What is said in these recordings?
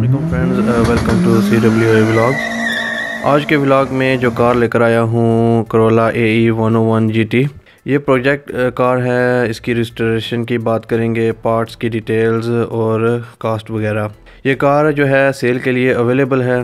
अल्लाम friends welcome to C W A blog आज के ब्लॉग में जो कार लेकर आया हूँ Corolla A E one O one G T ये प्रोजेक्ट कार uh, है इसकी रजिस्ट्रेशन की बात करेंगे पार्ट्स की डिटेल्स और कास्ट वगैरह ये कार जो है सेल के लिए अवेलेबल है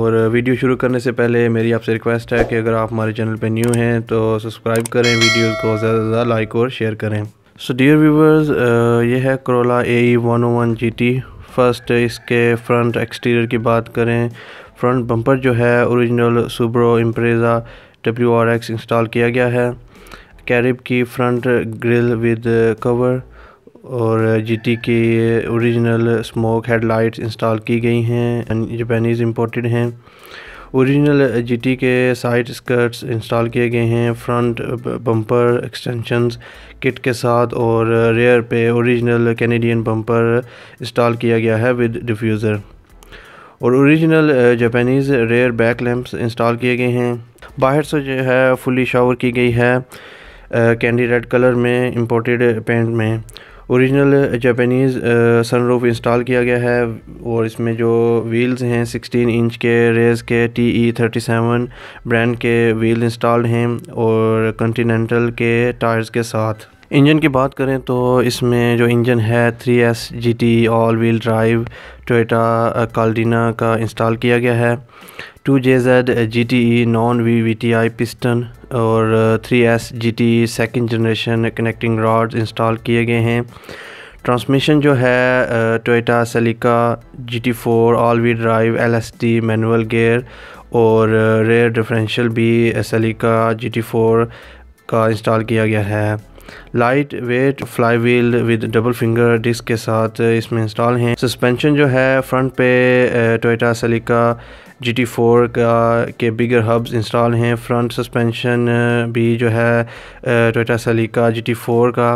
और वीडियो शुरू करने से पहले मेरी आपसे रिक्वेस्ट है कि अगर आप हमारे चैनल पर न्यू हैं तो सब्सक्राइब करें वीडियो को ज़्यादा से ज़्यादा लाइक और शेयर करें सो डियर व्यूवर्स ये है Corolla A E one O one G T first इसके फ्रंट एक्सटीरियर की बात करें फ्रंट बम्पर जो है original Subaru Impreza W R X install किया गया है कैरिब की फ्रंट ग्रिल विद कवर और जीटी की ओरिजिनल स्मोक हेडलाइट्स इंस्टॉल की गई हैं जापानीज़ इंपोर्टेड हैं ओरिजिनल टी के साइड स्कर्ट्स इंस्टॉल किए गए हैं फ्रंट बम्पर एक्सटेंशंस किट के साथ और रेयर पे ओरिजिनल कैनेडियन बम्पर इंस्टॉल किया गया है विद डिफ्यूज़र और original Japanese rear back lamps install किए गए हैं बाहर से जो है फुली शावर की गई है कैंडी रेड कलर में इम्पोर्टेड पेंट में ओरिजिनल जापानीज़ सनरूफ इंस्टॉल किया गया है और इसमें जो व्हील्स हैं 16 इंच के रेस के T E thirty seven brand के व्हील इंस्टॉल हैं और कंटिनेंटल के टायर्स के साथ इंजन की बात करें तो इसमें जो इंजन है 3S GT all wheel drive Toyota Caldina का इंस्टॉल किया गया है two J Z G T E non V V T I piston और three S G T E second generation connecting rods install किए गए हैं transmission जो है Toyota Celica G T four all wheel drive L S T manual gear और rear uh, differential भी Celica G T four का install किया गया है light lightweight flywheel with double finger disc के साथ इसमें इंस्टॉल हैं सस्पेंशन जो है फ्रंट पे Toyota Celica G T four का के बिगर हब्स इंस्टॉल हैं फ्रंट सस्पेंशन भी जो है टोयोटा सलीका जी टी फोर का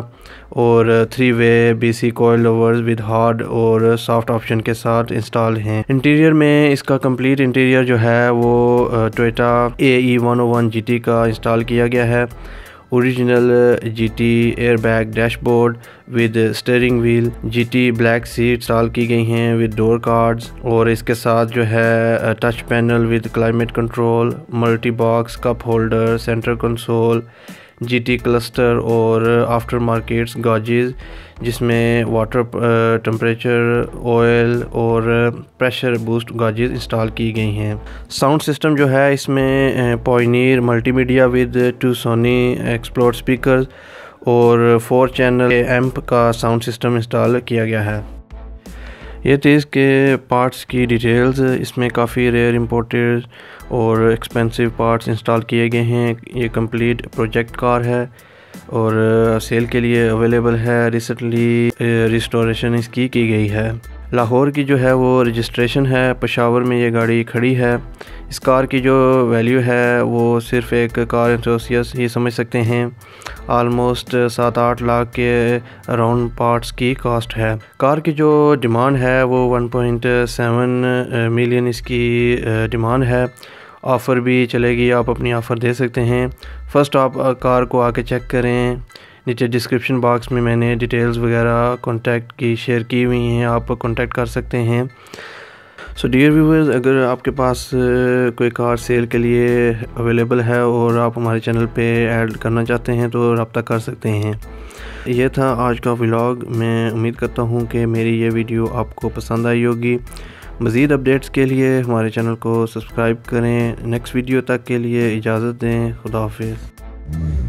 और three way B C coilover with hard और सॉफ्ट ऑप्शन के साथ इंस्टॉल हैं इंटीरियर में इसका कंप्लीट इंटीरियर जो है वो Toyota A E one O one G T का इंस्टॉल किया गया है original uh, GT airbag dashboard with steering wheel GT black seat साल की गई हैं विद डोर कार्ड्स और इसके साथ जो है touch panel with climate control multi box cup holder centre console GT cluster और आफ्टर मार्केट्स गाजेज़ जिसमें वाटर टम्परेचर ऑयल और प्रेशर बूस्ट गाजेज इंस्टॉल की गई हैं साउंड सिस्टम जो है इसमें Pioneer multimedia with two Sony Xplod speaker और फोर चैनल एम्प का साउंड सिस्टम इंस्टॉल किया गया है ये चीज़ के पार्ट्स की डिटेल्स इसमें काफ़ी रेयर इंपोर्टेड और एक्सपेंसिव पार्ट्स इंस्टॉल किए गए हैं ये कंप्लीट प्रोजेक्ट कार है और सेल uh, के लिए अवेलेबल है रिसेंटली रिस्टोरेशन uh, इसकी की गई है लाहौर की जो है वो रजिस्ट्रेशन है पशावर में ये गाड़ी खड़ी है इस कार की जो वैल्यू है वो सिर्फ़ एक कार इंथोसियस ही समझ सकते हैं आलमोस्ट सात आठ लाख के अराउंड पार्ट्स की कास्ट है कार की जो डिमांड है वो वन पॉइंट सेवन मिलियन इसकी डिमांड है ऑफ़र भी चलेगी आप अपनी ऑफ़र दे सकते हैं फ़र्स्ट आप कार को आके चेक करें नीचे डिस्क्रिप्शन बॉक्स में मैंने डिटेल्स वगैरह कॉन्टैक्ट की शेयर की हुई हैं आप कॉन्टैक्ट कर सकते हैं सो डियर व्यूवर्स अगर आपके पास कोई कार सेल के लिए अवेलेबल है और आप हमारे चैनल पे ऐड करना चाहते हैं तो रबता कर सकते हैं यह था आज का व्लॉग मैं उम्मीद करता हूँ कि मेरी ये वीडियो आपको पसंद आई होगी मज़ीद अपडेट्स के लिए हमारे चैनल को सब्सक्राइब करें नेक्स्ट वीडियो तक के लिए इजाज़त दें खुदा हाफिज़